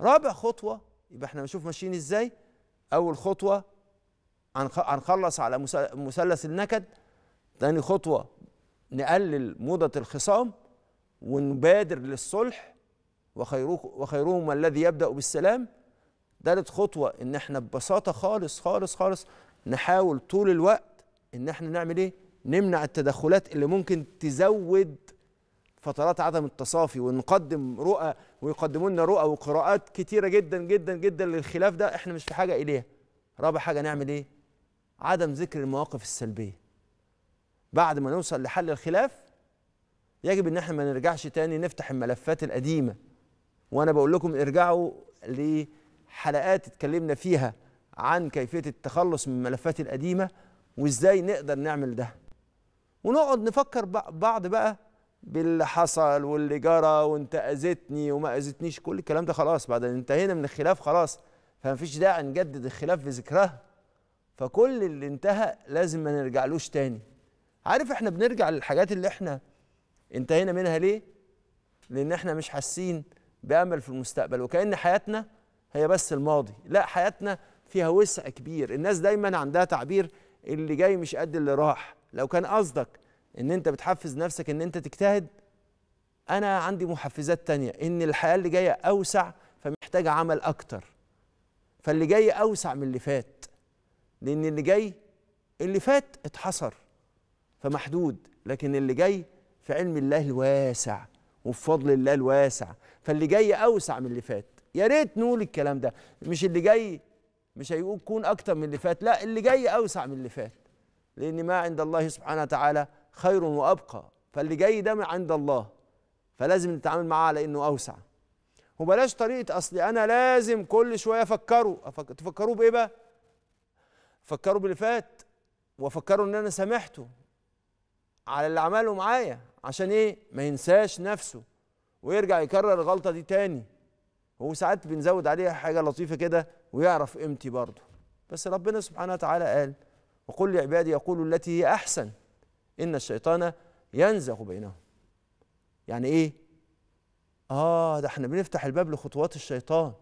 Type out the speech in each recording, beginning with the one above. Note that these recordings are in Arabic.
رابع خطوه يبقى احنا نشوف ماشيين ازاي اول خطوه هنخلص على مثلث النكد تاني خطوه نقلل موضه الخصام ونبادر للصلح وخيرهم الذي يبدأ بالسلام ثالث خطوة إن احنا ببساطة خالص خالص خالص نحاول طول الوقت إن احنا نعمل إيه؟ نمنع التدخلات اللي ممكن تزود فترات عدم التصافي ونقدم رؤى ويقدموا لنا رؤى وقراءات كتيره جدا جدا جدا للخلاف ده احنا مش في حاجه اليها رابع حاجه نعمل ايه عدم ذكر المواقف السلبيه بعد ما نوصل لحل الخلاف يجب ان احنا ما نرجعش تاني نفتح الملفات القديمه وانا بقول لكم ارجعوا لحلقات اتكلمنا فيها عن كيفيه التخلص من الملفات القديمه وازاي نقدر نعمل ده ونقعد نفكر بعض بقى باللي حصل واللي جرى وانت اذيتني وما اذيتنيش كل الكلام ده خلاص بعد ان انتهينا من الخلاف خلاص فمفيش داعي نجدد الخلاف ذكرها فكل اللي انتهى لازم ما نرجعلوش تاني عارف احنا بنرجع للحاجات اللي احنا انتهينا منها ليه لان احنا مش حاسين بامل في المستقبل وكان حياتنا هي بس الماضي لا حياتنا فيها وسع كبير الناس دايما عندها تعبير اللي جاي مش قد اللي راح لو كان قصدك ان انت بتحفز نفسك ان انت تجتهد انا عندي محفزات تانية ان الحياه اللي جايه اوسع فمحتاجه عمل اكتر فاللي جاي اوسع من اللي فات لان اللي جاي اللي فات اتحصر فمحدود لكن اللي جاي في علم الله الواسع وفي فضل الله الواسع فاللي جاي اوسع من اللي فات يا ريت نقول الكلام ده مش اللي جاي مش هيقول اكتر من اللي فات لا اللي جاي اوسع من اللي فات لان ما عند الله سبحانه وتعالى خير وابقى فاللي جاي ده من عند الله فلازم نتعامل معاه على انه اوسع وبلاش طريقه اصل انا لازم كل شويه افكره أفكر... تفكروا بايه بقى؟ فكروا باللي فات وفكروا ان انا سامحته على اللي عمله معايا عشان ايه؟ ما ينساش نفسه ويرجع يكرر الغلطه دي تاني هو ساعات بنزود عليها حاجه لطيفه كده ويعرف قيمتي برضه بس ربنا سبحانه وتعالى قال وقل لعبادي يقولوا التي هي احسن إن الشيطان ينزغ بينهم يعني إيه؟ آه ده احنا بنفتح الباب لخطوات الشيطان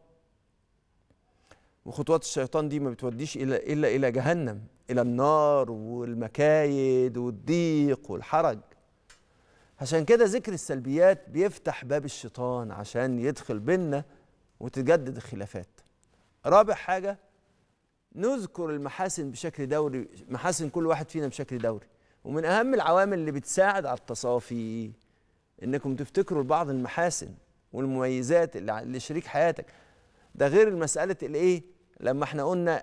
وخطوات الشيطان دي ما بتوديش إلا, إلا إلى جهنم إلى النار والمكايد والضيق والحرج عشان كده ذكر السلبيات بيفتح باب الشيطان عشان يدخل بينا وتتجدد الخلافات رابع حاجة نذكر المحاسن بشكل دوري محاسن كل واحد فينا بشكل دوري ومن اهم العوامل اللي بتساعد على التصافي انكم تفتكروا بعض المحاسن والمميزات اللي لشريك حياتك ده غير المساله الايه لما احنا قلنا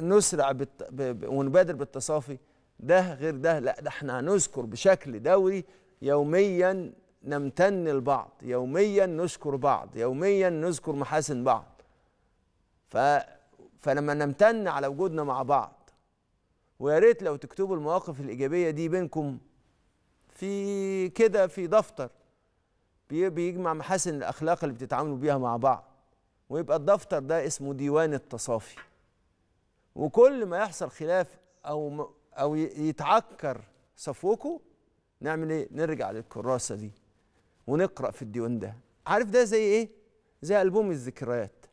نسرع بالت... ب... ونبادر بالتصافي ده غير ده لا ده احنا هنذكر بشكل دوري يوميا نمتن لبعض يوميا نشكر بعض يوميا نذكر محاسن بعض ف... فلما نمتن على وجودنا مع بعض ويا ريت لو تكتبوا المواقف الايجابيه دي بينكم في كده في دفتر بيجمع محاسن الاخلاق اللي بتتعاملوا بيها مع بعض ويبقى الدفتر ده اسمه ديوان التصافي وكل ما يحصل خلاف او او يتعكر صفوكوا نعمل ايه نرجع للكراسه دي ونقرا في الديوان ده عارف ده زي ايه زي البوم الذكريات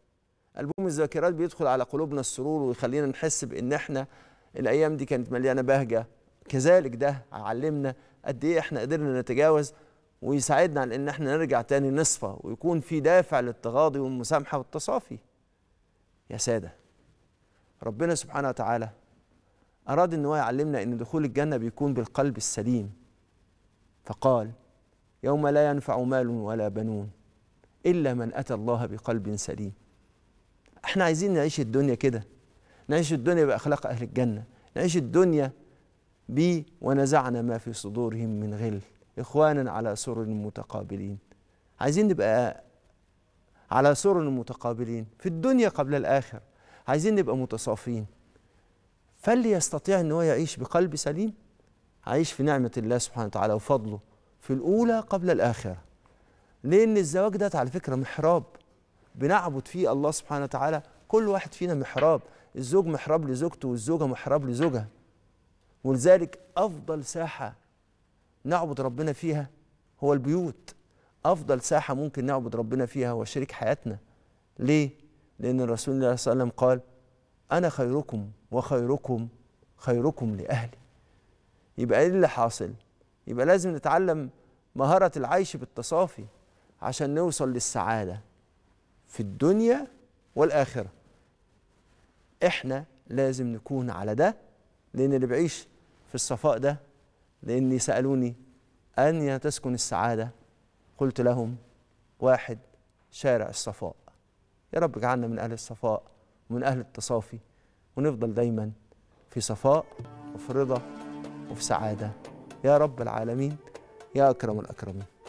البوم الذكريات بيدخل على قلوبنا السرور ويخلينا نحس بان احنا الايام دي كانت مليانه بهجه كذلك ده علمنا قد ايه احنا قدرنا نتجاوز ويساعدنا على ان احنا نرجع تاني نصفى ويكون في دافع للتغاضي والمسامحه والتصافي يا ساده ربنا سبحانه وتعالى اراد ان هو يعلمنا ان دخول الجنه بيكون بالقلب السليم فقال يوم لا ينفع مال ولا بنون الا من اتى الله بقلب سليم احنا عايزين نعيش الدنيا كده نعيش الدنيا بأخلاق أهل الجنة نعيش الدنيا ب ونزعنا ما في صدورهم من غل إخوانا على سرر متقابلين عايزين نبقى على سرر متقابلين في الدنيا قبل الآخر عايزين نبقى متصافين فاللي يستطيع ان هو يعيش بقلب سليم عايش في نعمه الله سبحانه وتعالى وفضله في الاولى قبل الاخره لان الزواج ده على فكره محراب بنعبد فيه الله سبحانه وتعالى كل واحد فينا محراب الزوج محراب لزوجته والزوجة محراب لزوجها ولذلك أفضل ساحة نعبد ربنا فيها هو البيوت أفضل ساحة ممكن نعبد ربنا فيها هو شريك حياتنا ليه؟ لأن الرسول الله صلى الله عليه وسلم قال أنا خيركم وخيركم خيركم لأهلي يبقى إيه اللي حاصل؟ يبقى لازم نتعلم مهارة العيش بالتصافي عشان نوصل للسعادة في الدنيا والآخرة احنا لازم نكون على ده لان اللي بيعيش في الصفاء ده لاني سالوني ان تسكن السعاده قلت لهم واحد شارع الصفاء يا رب اجعلنا من اهل الصفاء ومن اهل التصافي ونفضل دايما في صفاء وفي رضا وفي سعاده يا رب العالمين يا اكرم الاكرمين